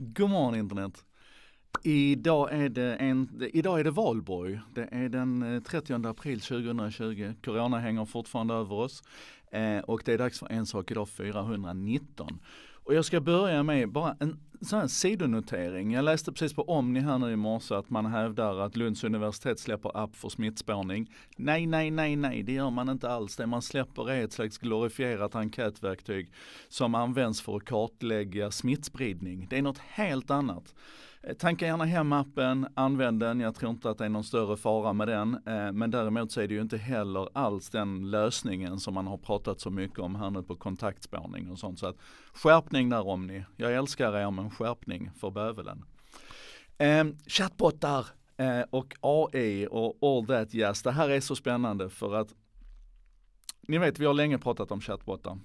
God morgon internet! Idag är, det en, idag är det valborg. Det är den 30 eh, april 2020. Corona hänger fortfarande över oss. Eh, och det är dags för en sak idag 419. Och jag ska börja med bara en sån här sidonotering. Jag läste precis på Omni här nu i morse att man hävdar att Lunds universitet släpper app för smittspårning. Nej, nej, nej, nej, det gör man inte alls. Det man släpper är ett slags glorifierat enkätverktyg som används för att kartlägga smittspridning. Det är något helt annat. Eh, tanka gärna hem appen, använd den. Jag tror inte att det är någon större fara med den. Eh, men däremot så är det ju inte heller alls den lösningen som man har pratat pratat så mycket om här nu på kontaktspårning och sånt. Så att skärpning där om ni. Jag älskar er men skärpning för bövelen. Eh, chatbottar eh, och AI och all that yes. Det här är så spännande för att ni vet, vi har länge pratat om chatbottar.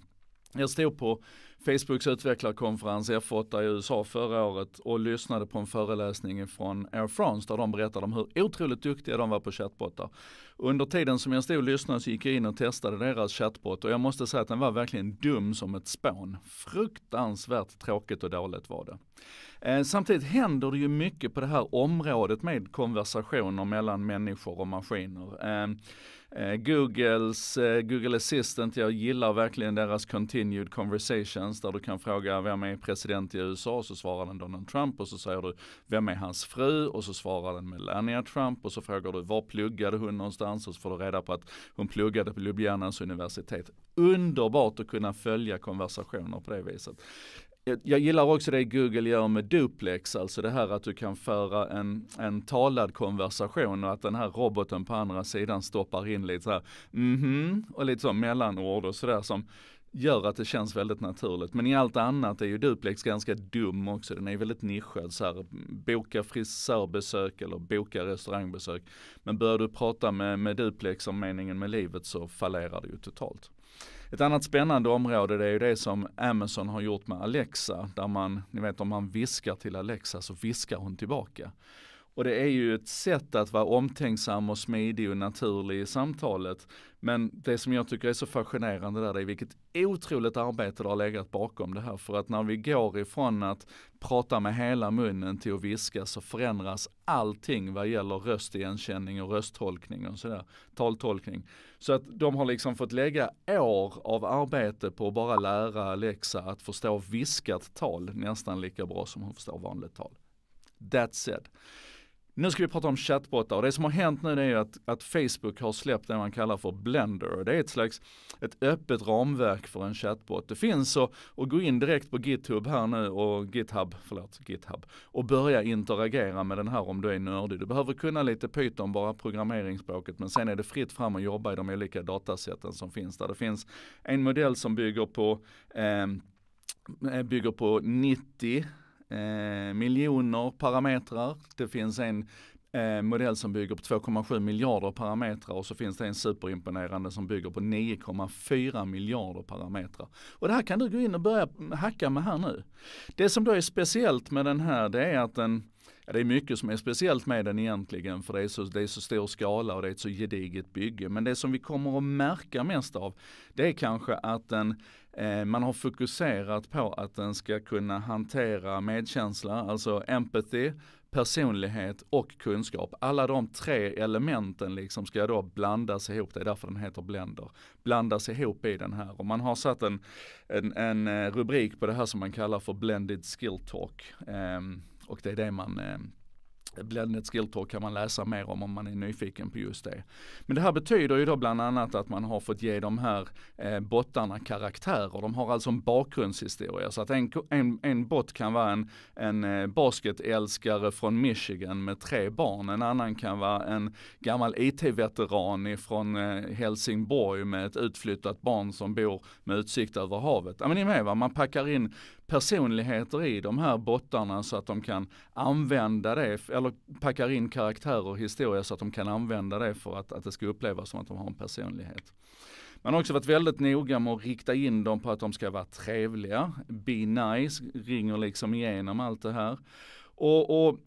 Jag stod på Facebooks utvecklarkonferens F8 i USA förra året och lyssnade på en föreläsning från Air France där de berättade om hur otroligt duktiga de var på chattbottar. Under tiden som jag stod och lyssnade så gick jag in och testade deras chatbot och jag måste säga att den var verkligen dum som ett spån. Fruktansvärt tråkigt och dåligt var det. Eh, samtidigt händer det ju mycket på det här området med konversationer mellan människor och maskiner. Eh, eh, Googles Google Assistant, jag gillar verkligen deras Continued Conversations där du kan fråga vem är president i USA och så svarar den Donald Trump och så säger du vem är hans fru och så svarar den Melania Trump och så frågar du var pluggade hon någonstans ansvarsfull och reda på att hon pluggade på Ljubljanas universitet. Underbart att kunna följa konversationer på det viset. Jag gillar också det Google gör med duplex, alltså det här att du kan föra en, en talad konversation och att den här roboten på andra sidan stoppar in lite så här mhm mm och lite så mellanord och sådär som gör att det känns väldigt naturligt. Men i allt annat är ju Duplex ganska dum också. Den är väldigt nischad. Så här, boka frisörbesök eller boka restaurangbesök. Men börjar du prata med, med Duplex om meningen med livet så fallerar det ju totalt. Ett annat spännande område det är ju det som Amazon har gjort med Alexa. Där man, ni vet om man viskar till Alexa så viskar hon tillbaka. Och det är ju ett sätt att vara omtänksam och smidig och naturlig i samtalet. Men det som jag tycker är så fascinerande där, det är vilket otroligt arbete det har legat bakom det här. För att när vi går ifrån att prata med hela munnen till att viska så förändras allting vad gäller röstigenkänning och rösttolkning och sådär, taltolkning. Så att de har liksom fått lägga år av arbete på att bara lära Alexa att förstå viskat tal nästan lika bra som hon förstår vanligt tal. That said. Nu ska vi prata om chattbottar och det som har hänt nu är att, att Facebook har släppt det man kallar för Blender. Det är ett slags ett öppet ramverk för en chatbot. Det finns att, att gå in direkt på GitHub här nu och GitHub, förlåt, GitHub och börja interagera med den här om du är nördig. Du behöver kunna lite Python, bara programmeringsspråket, men sen är det fritt fram att jobba i de olika datasätten som finns där. Det finns en modell som bygger på ehm, eh, bygger på 90 Eh, miljoner parametrar. Det finns en eh, modell som bygger på 2,7 miljarder parametrar och så finns det en superimponerande som bygger på 9,4 miljarder parametrar. Och det här kan du gå in och börja hacka med här nu. Det som då är speciellt med den här det är att den Ja, det är mycket som är speciellt med den egentligen för det är, så, det är så stor skala och det är ett så gediget bygge. Men det som vi kommer att märka mest av det är kanske att den, eh, man har fokuserat på att den ska kunna hantera medkänsla, alltså empathy, personlighet och kunskap. Alla de tre elementen liksom ska då blandas ihop, det är därför den heter Blender. Blandas ihop i den här och man har satt en, en, en eh, rubrik på det här som man kallar för Blended Skill Talk. Um, och det är det man Blended Skill Talk kan man läsa mer om om man är nyfiken på just det. Men det här betyder ju då bland annat att man har fått ge de här eh, bottarna karaktärer. De har alltså en bakgrundshistoria. Så att en, en, en bot kan vara en, en eh, basketälskare från Michigan med tre barn. En annan kan vara en gammal IT-veteran från eh, Helsingborg med ett utflyttat barn som bor med utsikt över havet. Ja men ni är med va, man packar in personligheter i de här bottarna så att de kan använda det, eller packar in karaktärer och historia så att de kan använda det för att, att det ska upplevas som att de har en personlighet. Man har också varit väldigt noga med att rikta in dem på att de ska vara trevliga. Be nice ringer liksom igenom allt det här. Och, och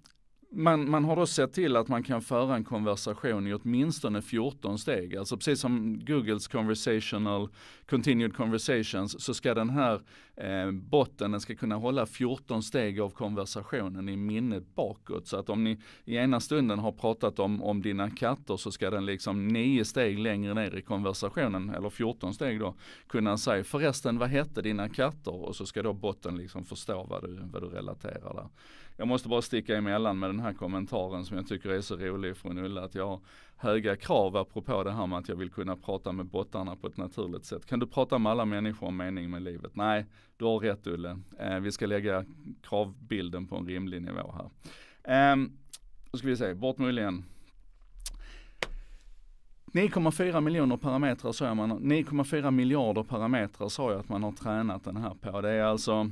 man, man har då sett till att man kan föra en konversation i åtminstone 14 steg. Alltså precis som Googles conversational continued conversations så ska den här eh, botten den ska kunna hålla 14 steg av konversationen i minnet bakåt. Så att om ni i ena stunden har pratat om, om dina katter så ska den liksom 9 steg längre ner i konversationen, eller 14 steg då, kunna säga förresten vad hette dina katter? Och så ska då botten liksom förstå vad du, vad du relaterar där. Jag måste bara sticka emellan med den här här kommentaren som jag tycker är så rolig från Ulla att jag har höga krav apropå det här med att jag vill kunna prata med bottarna på ett naturligt sätt. Kan du prata med alla människor om mening med livet? Nej, du har rätt Ulle. Eh, vi ska lägga kravbilden på en rimlig nivå här. Eh, då ska vi se, bort med Ulle igen. 9,4 miljoner parametrar sa man, 9,4 miljarder parametrar sa jag att man har tränat den här på. Det är alltså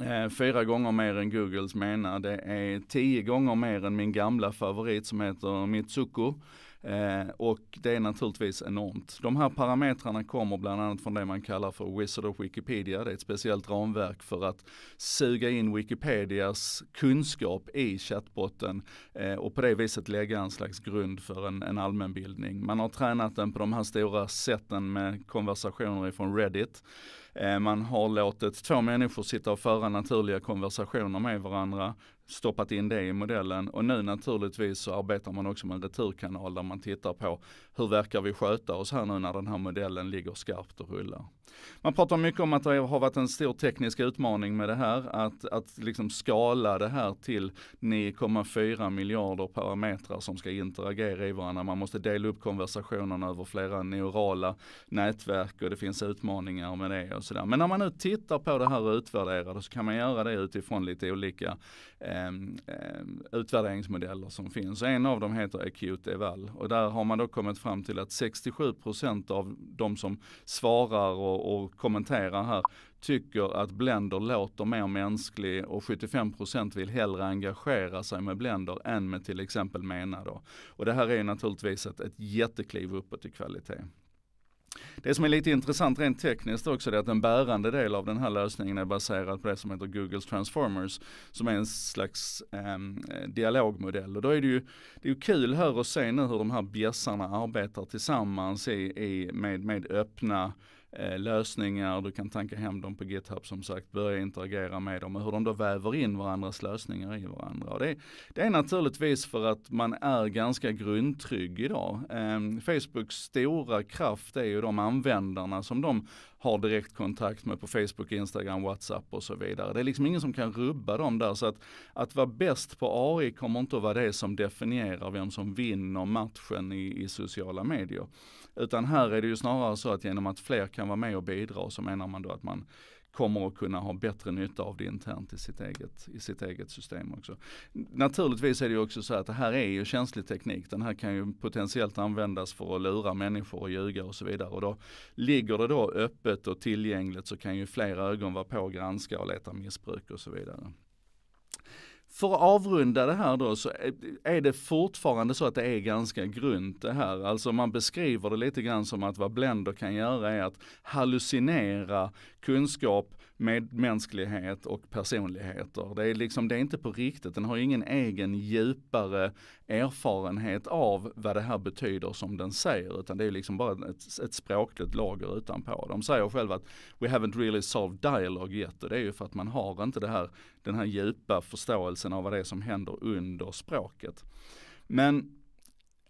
Eh, fyra gånger mer än Googles menar. Det är tio gånger mer än min gamla favorit som heter Mitsuko. Eh, och det är naturligtvis enormt. De här parametrarna kommer bland annat från det man kallar för Wizard of Wikipedia. Det är ett speciellt ramverk för att suga in Wikipedias kunskap i chatbotten eh, och på det viset lägga en slags grund för en, en allmänbildning. Man har tränat den på de här stora sätten med konversationer ifrån Reddit. Eh, man har låtit två människor sitta och föra naturliga konversationer med varandra, stoppat in det i modellen och nu naturligtvis så arbetar man också med en returkanal där man tittar på hur verkar vi sköta oss här nu när den här modellen ligger skarpt och rullar? Man pratar mycket om att det har varit en stor teknisk utmaning med det här, att, att liksom skala det här till 9,4 miljarder parametrar som ska interagera i varandra. Man måste dela upp konversationerna över flera neurala nätverk och det finns utmaningar med det och sådär. Men när man nu tittar på det här och utvärderar det så kan man göra det utifrån lite olika eh, utvärderingsmodeller som finns. En av dem heter Acute Eval och där har man då kommit fram fram till att 67 procent av de som svarar och, och kommenterar här tycker att Blender låter mer mänsklig och 75 procent vill hellre engagera sig med Blender än med till exempel MENA. Då. Och det här är naturligtvis ett, ett jättekliv uppåt i kvalitet. Det som är lite intressant rent tekniskt också är att en bärande del av den här lösningen är baserad på det som heter Google Transformers som är en slags eh, dialogmodell. Och då är det ju det är kul här att se nu hur de här bjässarna arbetar tillsammans i, i, med, med öppna Eh, lösningar, du kan tanka hem dem på GitHub som sagt, börja interagera med dem och hur de då väver in varandras lösningar i varandra. Det, det, är naturligtvis för att man är ganska grundtrygg idag. Ehm, Facebooks stora kraft är ju de användarna som de har direktkontakt med på Facebook, Instagram, WhatsApp och så vidare. Det är liksom ingen som kan rubba dem där. Så att, att vara bäst på AI kommer inte att vara det som definierar vem som vinner matchen i, i sociala medier. Utan här är det ju snarare så att genom att fler kan vara med och bidra så menar man då att man kommer att kunna ha bättre nytta av det internt i sitt eget, i sitt eget system också. Naturligtvis är det ju också så att det här är ju känslig teknik. Den här kan ju potentiellt användas för att lura människor och ljuga och så vidare. Och då ligger det då öppet och tillgängligt så kan ju fler ögon vara på och granska och leta missbruk och så vidare. För att avrunda det här då så är det fortfarande så att det är ganska grunt det här. Alltså man beskriver det lite grann som att vad Blender kan göra är att hallucinera kunskap med mänsklighet och personligheter. Det är liksom, det är inte på riktigt. Den har ingen egen djupare erfarenhet av vad det här betyder som den säger, utan det är liksom bara ett, ett språkligt lager utanpå. De säger själva att we haven't really solved dialogue yet och det är ju för att man har inte det här den här djupa förståelsen av vad det är som händer under språket. Men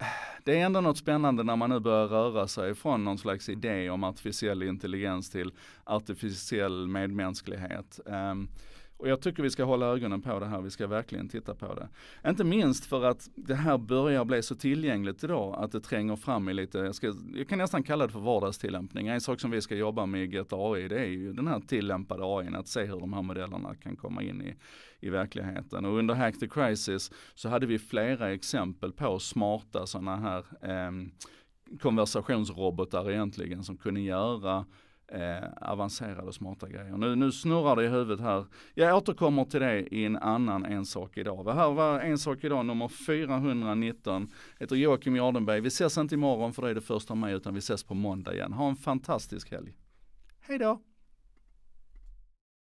eh, det är ändå något spännande när man nu börjar röra sig från någon slags idé om artificiell intelligens till artificiell medmänsklighet. Um, och jag tycker vi ska hålla ögonen på det här, vi ska verkligen titta på det. Inte minst för att det här börjar bli så tillgängligt idag att det tränger fram i lite, jag, ska, jag kan nästan kalla det för vardagstillämpning. En sak som vi ska jobba med i Get AI det är ju den här tillämpade AI, att se hur de här modellerna kan komma in i, i verkligheten. Och under Hack the Crisis så hade vi flera exempel på smarta sådana här eh, konversationsrobotar egentligen som kunde göra eh, avancerade och smarta grejer. Nu, nu snurrar det i huvudet här. Jag återkommer till det i en annan En sak idag. Det här var En sak idag nummer 419. heter Joakim Jardenberg. Vi ses inte imorgon för det är det första maj utan vi ses på måndag igen. Ha en fantastisk helg. Hej då!